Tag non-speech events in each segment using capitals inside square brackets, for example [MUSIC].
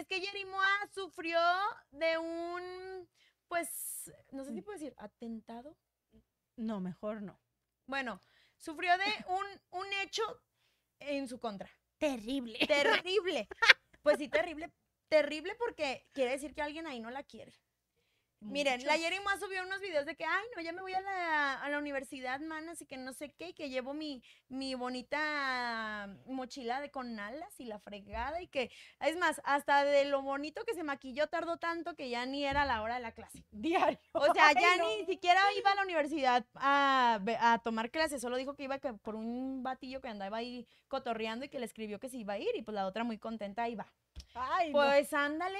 es que Jerimoa sufrió de un, pues, no sé si mm. puedo decir, atentado. No, mejor no. Bueno, sufrió de un, un hecho en su contra. Terrible. Terrible. Pues sí, terrible. Terrible porque quiere decir que alguien ahí no la quiere. Miren, la Yerima subió unos videos de que, ay, no, ya me voy a la, universidad, man, así que no sé qué, y que llevo mi, mi bonita mochila de con alas y la fregada, y que, es más, hasta de lo bonito que se maquilló tardó tanto que ya ni era la hora de la clase. [LAUGHS] Diario. O sea, ya ni siquiera iba a la universidad a, tomar clases, solo dijo que iba por un batillo que andaba ahí cotorreando y que le escribió que se iba a ir, y pues la otra muy contenta, iba va. pues ándale,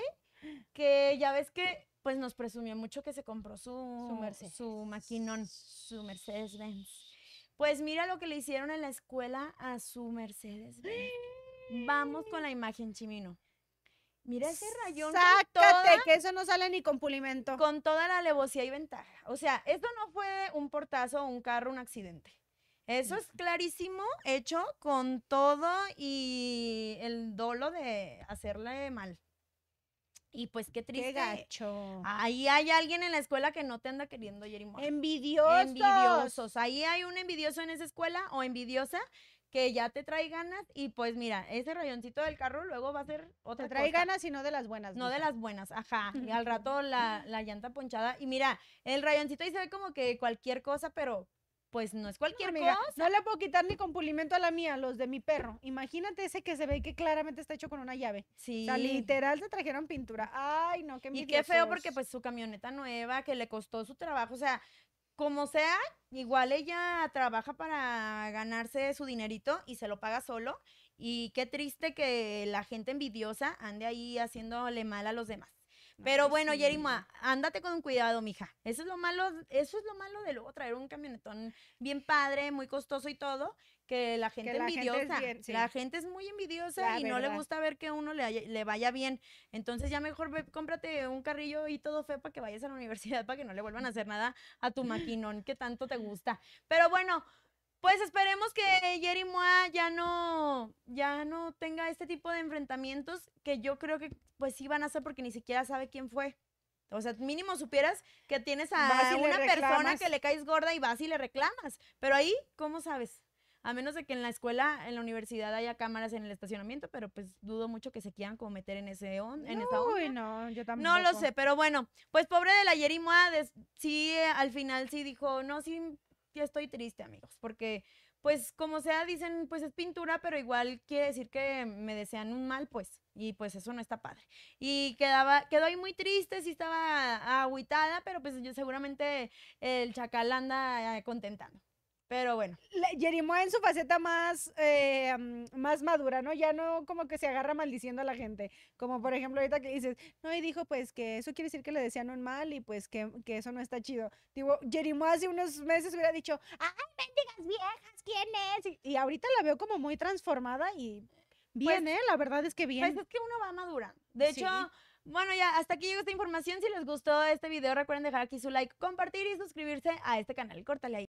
que ya ves que pues nos presumió mucho que se compró su, su, maquinón, su Mercedes-Benz. Pues mira lo que le hicieron en la escuela a su Mercedes-Benz. Vamos con la imagen, Chimino. Mira ese rayón. Sácate, que eso no sale ni con pulimento. Con toda la alevosía y ventaja. O sea, esto no fue un portazo, un carro, un accidente. Eso es clarísimo, hecho con todo y el dolo de hacerle mal. Y pues qué triste. Ahí hay alguien en la escuela que no te anda queriendo, Jerimón. Envidiosos. Envidiosos. Ahí hay un envidioso en esa escuela o envidiosa que ya te trae ganas y pues mira, ese rayoncito del carro luego va a ser otra Te trae ganas y no de las buenas. No de las buenas, ajá. Y [LAUGHS] al rato la, la, llanta ponchada y mira, el rayoncito ahí se ve como que cualquier cosa, pero pues no es cualquier No le puedo quitar ni con a la mía, los de mi perro. Imagínate ese que se ve que claramente está hecho con una llave. Sí. O sea, literal se trajeron pintura. Ay, no, qué Y qué feo porque pues su camioneta nueva que le costó su trabajo, o sea, como sea, igual ella trabaja para ganarse su dinerito y se lo paga solo y qué triste que la gente envidiosa ande ahí haciéndole mal a los demás. Pero pues bueno, sí. ándate con cuidado, mija. Eso es lo malo, eso es lo malo de luego traer un camionetón bien padre, muy costoso y todo, que la gente envidiosa. La gente es muy envidiosa y no le gusta ver que uno le, vaya bien. Entonces ya mejor cómprate un carrillo y todo fe para que vayas a la universidad, para que no le vuelvan a hacer nada a tu [LAUGHS] maquinón que tanto te gusta. Pero bueno, pues esperemos que Jerry Moa ya no, ya no tenga este tipo de enfrentamientos que yo creo que pues sí van a ser porque ni siquiera sabe quién fue. O sea, mínimo supieras que tienes a una persona que le caes gorda y vas y le reclamas. Pero ahí, ¿cómo sabes? A menos de que en la escuela, en la universidad haya cámaras en el estacionamiento, pero pues dudo mucho que se quieran como meter en ese esa onda. no, yo No lo sé, pero bueno, pues pobre de la Moa sí, eh, al final sí dijo, no, sí yo estoy triste, amigos, porque pues como sea dicen, pues es pintura, pero igual quiere decir que me desean un mal, pues, y pues eso no está padre. Y quedaba, quedó ahí muy triste, sí estaba agüitada, pero pues yo seguramente el chacal anda eh, contentando. Pero bueno. Jerimoa en su faceta más, eh, mm, más madura, ¿no? Ya no como que se agarra maldiciendo a la gente. Como por ejemplo ahorita que dices, no, y dijo pues que eso quiere decir que le desean un mal y pues que, eso no está chido. Digo, Jerimoa hace unos meses hubiera dicho, ¡ay, bendigas viejas! ¿Quién es? Y, ahorita la veo como muy transformada y pues bien, ¿eh? La verdad es que pues, bien. Pues es que uno va madura. De hecho... Bueno, ya hasta aquí llegó esta información. Si les gustó este video, recuerden dejar aquí su like, compartir y suscribirse a este canal. Córtale ahí.